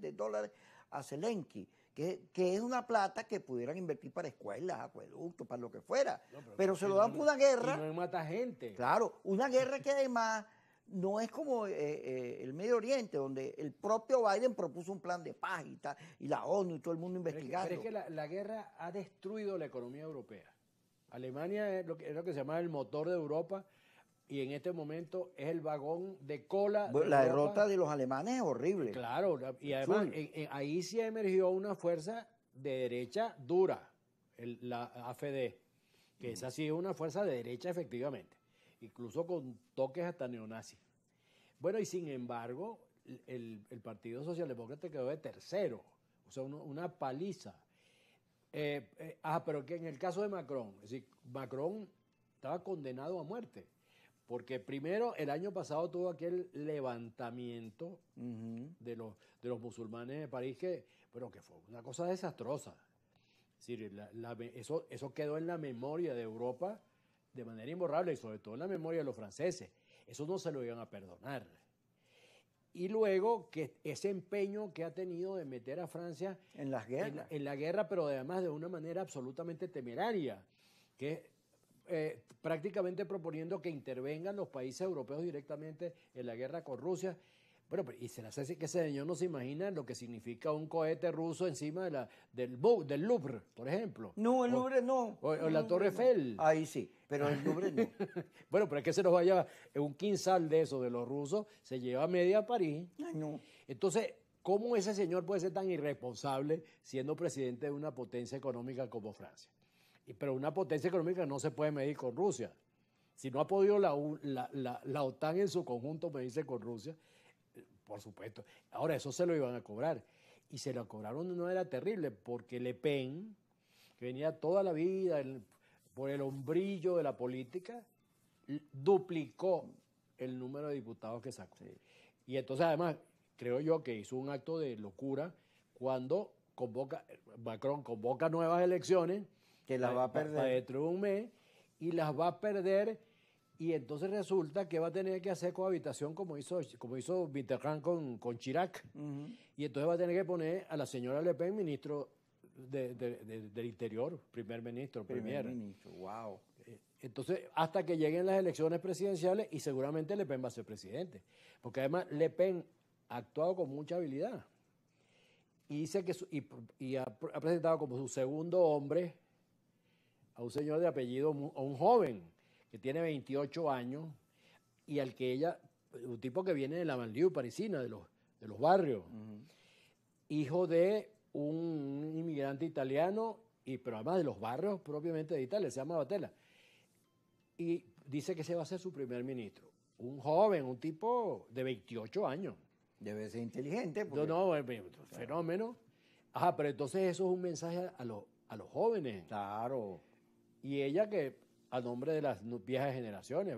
de dólares a Zelensky, que, es una plata que pudieran invertir para escuelas, acueductos, para lo que fuera. pero, se lo dan por una guerra. Y no mata gente. Claro, una guerra que además no es como eh, eh, el Medio Oriente, donde el propio Biden propuso un plan de paz y, la ONU y todo el mundo investigando. que, la, la, guerra ha destruido la economía europea. Alemania es lo que se llama el motor de Europa y en este momento es el vagón de cola. la derrota de los alemanes es horrible. Claro, y además ahí sí emergió una fuerza de derecha dura, la AFD, que mm. esa sí es una fuerza de derecha efectivamente, incluso con toques hasta neonazis. Bueno, y sin embargo, el, Partido Socialdemócrata quedó de tercero, o sea, una paliza. Eh, eh, ah, pero que en el caso de Macron, es Macron estaba condenado a muerte porque primero, el año pasado tuvo aquel levantamiento de, los, de los musulmanes de París que, bueno, que fue una cosa desastrosa. Es decir, eso, eso quedó en la memoria de Europa de manera imborrable y sobre todo en la memoria de los franceses. Eso no se lo iban a perdonar. Y luego que ese empeño que ha tenido de meter a Francia en, las guerras. la, en la guerra, pero además de una manera absolutamente temeraria, que eh, prácticamente proponiendo que intervengan los países europeos directamente en la guerra con Rusia. Bueno, pero y se las hace que ese señor no se imagina lo que significa un cohete ruso encima de la, del, del Louvre, por ejemplo. No, el Louvre no. O, la Torre Eiffel. Ahí sí, pero el Louvre no. bueno, pero es que se nos vaya un quinzal de eso de los rusos, se lleva media París. no. Entonces, ¿cómo ese señor puede ser tan irresponsable siendo presidente de una potencia económica como Francia? pero una potencia económica no se puede medir con Rusia. Si no ha podido la, OTAN en su conjunto medirse con Rusia, eh, por supuesto. Ahora, eso se lo iban a cobrar. Y se lo cobraron de una manera terrible, porque Le Pen, que venía toda la vida por el hombrillo de la política, duplicó el número de diputados que sacó. Y entonces, además, creo yo que hizo un acto de locura cuando convoca, eh, Macron convoca nuevas elecciones que las va a perder. dentro de un mes y las va a perder y entonces resulta que va a tener que hacer cohabitación como hizo, como hizo con, con Chirac. Y entonces va a tener que poner a la señora Le Pen ministro del Interior, primer ministro, primer ministro, wow. Eh, entonces, hasta que lleguen las elecciones presidenciales y seguramente Le Pen va a ser presidente. Porque además Le Pen ha actuado con mucha habilidad. Y, dice que ha presentado como su segundo hombre a un señor de apellido, a un joven que tiene 28 años y al que ella, un tipo que viene de la banlieue parisina, de los, de los barrios, hijo de un inmigrante italiano, y, pero además de los barrios propiamente de Italia, se llama Batella. Y dice que se va a ser su primer ministro. Un joven, un tipo de 28 años. Debe ser inteligente. No, no, eh, eh, fenómeno. Ajá, pero entonces eso es un mensaje a, a los jóvenes. Claro. Y ella que a nombre de las viejas generaciones.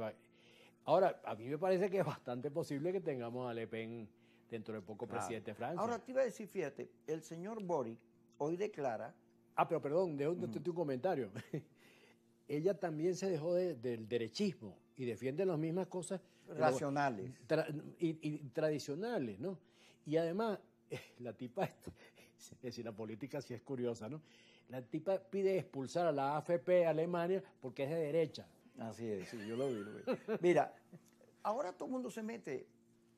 Ahora, a mí me parece que es bastante posible que tengamos a Le Pen dentro de poco presidente de Francia. Ahora te iba a decir, fíjate, el señor Boric hoy declara... Ah, pero perdón, de un, un comentario. ella también se dejó del derechismo y defiende las mismas cosas. Racionales. y, y, tradicionales, ¿no? Y además, la tipa, es decir, la política sí es curiosa, ¿no? La tipa pide expulsar a la AFP Alemania porque es de derecha. Así es, yo lo vi. Mira, ahora todo el mundo se mete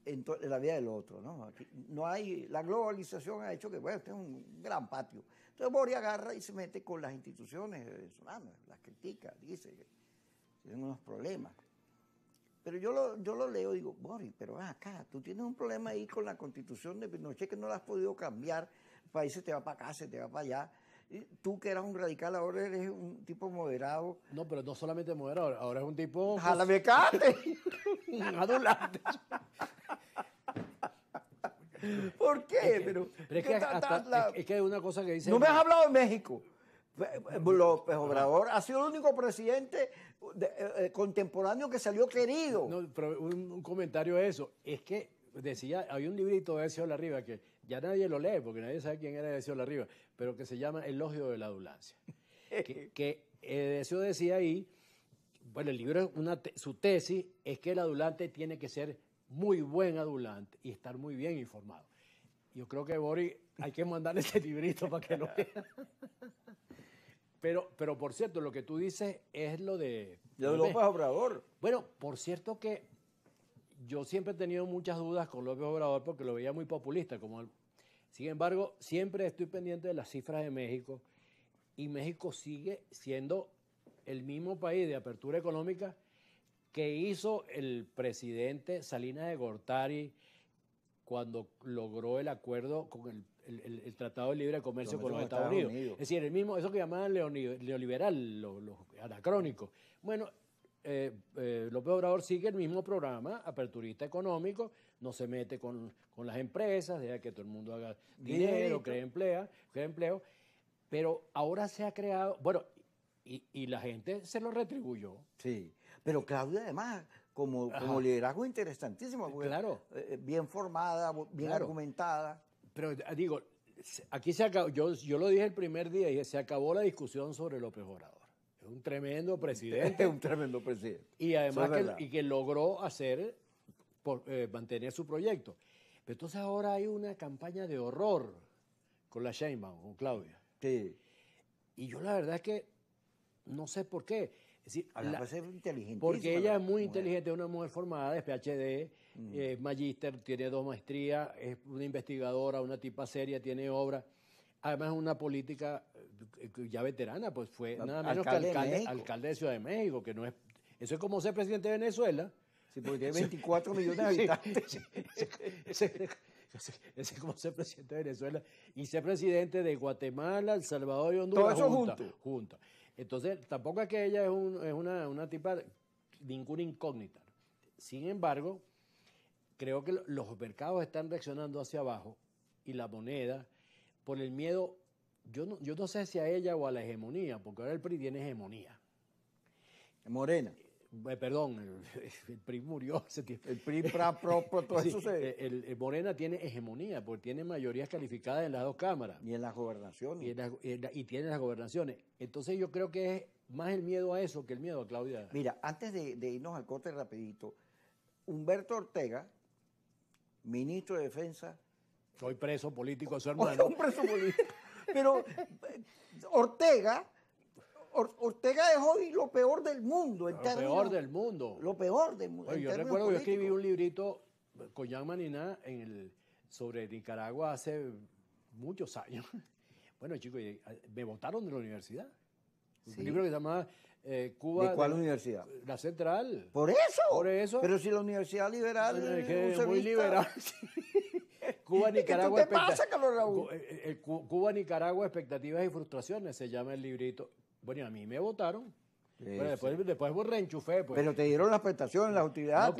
en, la vida del otro, ¿no? no hay, la globalización ha hecho que, bueno, este es un gran patio. Entonces Boris agarra y se mete con las instituciones venezolanas, las critica, dice tienen unos problemas. Pero yo lo, yo lo leo y digo, Boris, pero acá, tú tienes un problema ahí con la constitución de Pinochet que no la has podido cambiar, el país se te va para acá, se te va para allá. Tú que eras un radical, ahora eres un tipo moderado. No, pero no solamente moderado, ahora es un tipo... Pues, ¡Jala ¡Jálame cate! ¿Por qué? pero, es, que hay una cosa que dice... No me has hablado de México. López Obrador ha sido el único presidente eh, eh, contemporáneo que salió querido. un, comentario a eso. Es que decía, hay un librito de ese la arriba que ya nadie lo lee porque nadie sabe quién era Edesio arriba pero que se llama El Elogio de la Adulancia. que, que Edesio eh, decía ahí, bueno, el libro, una su tesis es que el adulante tiene que ser muy buen adulante y estar muy bien informado. Yo creo que Bori hay que mandarle ese librito para que lo vea. Pero, pero por cierto, lo que tú dices es lo de... de López Obrador. Bueno, por cierto que yo siempre he tenido muchas dudas con López Obrador porque lo veía muy populista. Como Sin embargo, siempre estoy pendiente de las cifras de México y México sigue siendo el mismo país de apertura económica que hizo el presidente Salinas de Gortari cuando logró el acuerdo con el, Tratado de Libre Comercio con los Estados, Unidos. Es decir, el mismo, eso que llamaban neoliberal, los anacrónicos. Bueno, eh, eh, López Obrador sigue el mismo programa, aperturista económico, no se mete con, las empresas, deja que todo el mundo haga dinero, cree crea, emplea, empleo, pero ahora se ha creado, bueno, y, la gente se lo retribuyó. Sí, pero Claudia además, como, como liderazgo interesantísimo, pues, claro. Eh, bien formada, bien argumentada. Pero digo, aquí se acabó, yo, yo lo dije el primer día, y se acabó la discusión sobre López Obrador un tremendo presidente. un tremendo presidente. Y además que, y que logró hacer, eh, mantener su proyecto. Pero entonces ahora hay una campaña de horror con la Sheinbaum, con Claudia. Sí. Y yo la verdad es que no sé por qué. Es decir, la, pues, porque ella es muy inteligente, es una mujer formada, es PhD, mm. es magíster, tiene dos maestrías, es una investigadora, una tipa seria, tiene obra. Además es una política eh, ya veterana, pues fue nada menos alcalde que alcalde de, Ciudad de México, que no es. Eso es como ser presidente de Venezuela. porque tiene 24 millones de habitantes. Eso es como ser presidente de Venezuela y ser presidente de Guatemala, El Salvador y Honduras. Todo eso junto. Entonces, tampoco es que ella es, es una, una tipa ninguna incógnita. Sin embargo, creo que los mercados están reaccionando hacia abajo y la moneda por el miedo yo no, sé si a ella o a la hegemonía, porque ahora el PRI tiene hegemonía. Morena. Eh, eh, perdón, el, PRI murió. hace tiempo. el PRI, pra, todo eso sucede. Eh, el, Morena tiene hegemonía, porque tiene mayorías calificadas en las dos cámaras. Y en las gobernaciones. Y, tiene las gobernaciones. Entonces yo creo que es más el miedo a eso que el miedo a Claudia. Mira, antes de, irnos al corte rapidito, Humberto Ortega, ministro de Defensa... Soy preso político a su hermano. preso político. Pero Ortega, Ortega es hoy lo peor del mundo. lo peor del mundo. Lo peor del mundo. yo recuerdo que yo escribí un librito con Jan Manina en el, sobre Nicaragua hace muchos años. Bueno, chicos, ah, me votaron de la universidad. Un libro que se llamaba eh, Cuba. ¿De cuál universidad? La Central. ¿Por eso? Por eso. Pero si la Universidad Liberal. es muy liberal. Cuba, Nicaragua. Eh, eh, Cuba, Nicaragua, expectativas y frustraciones, se llama el librito. Bueno, y a mí me votaron. bueno, después, sí. después reenchufé. Pues. Pero te dieron las prestaciones, las utilidades.